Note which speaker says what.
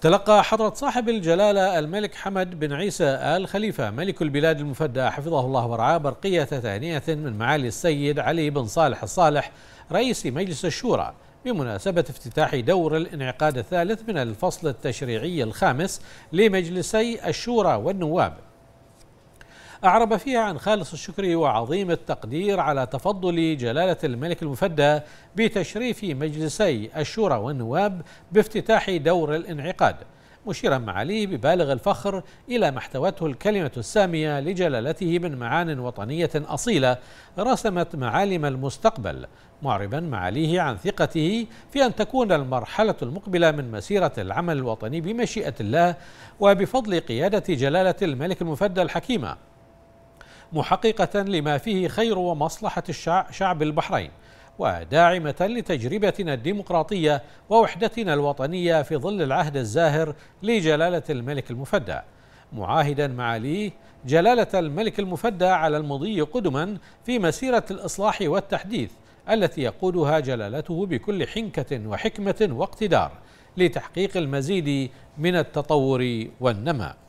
Speaker 1: تلقى حضرة صاحب الجلالة الملك حمد بن عيسى آل خليفة ملك البلاد المفدى حفظه الله ورعاه برقية ثانية من معالي السيد علي بن صالح الصالح رئيس مجلس الشورى بمناسبة افتتاح دور الانعقاد الثالث من الفصل التشريعي الخامس لمجلسي الشورى والنواب أعرب فيها عن خالص الشكر وعظيم التقدير على تفضل جلالة الملك المفدى بتشريف مجلسي الشورى والنواب بافتتاح دور الانعقاد مشيرا معاليه ببالغ الفخر إلى ما احتوته الكلمة السامية لجلالته من معان وطنية أصيلة رسمت معالم المستقبل معربا معاليه عن ثقته في أن تكون المرحلة المقبلة من مسيرة العمل الوطني بمشيئة الله وبفضل قيادة جلالة الملك المفدى الحكيمة محققة لما فيه خير ومصلحة شعب البحرين وداعمة لتجربتنا الديمقراطية ووحدتنا الوطنية في ظل العهد الزاهر لجلالة الملك المفدى معاهدا معاليه جلالة الملك المفدى على المضي قدما في مسيرة الإصلاح والتحديث التي يقودها جلالته بكل حنكة وحكمة واقتدار لتحقيق المزيد من التطور والنماء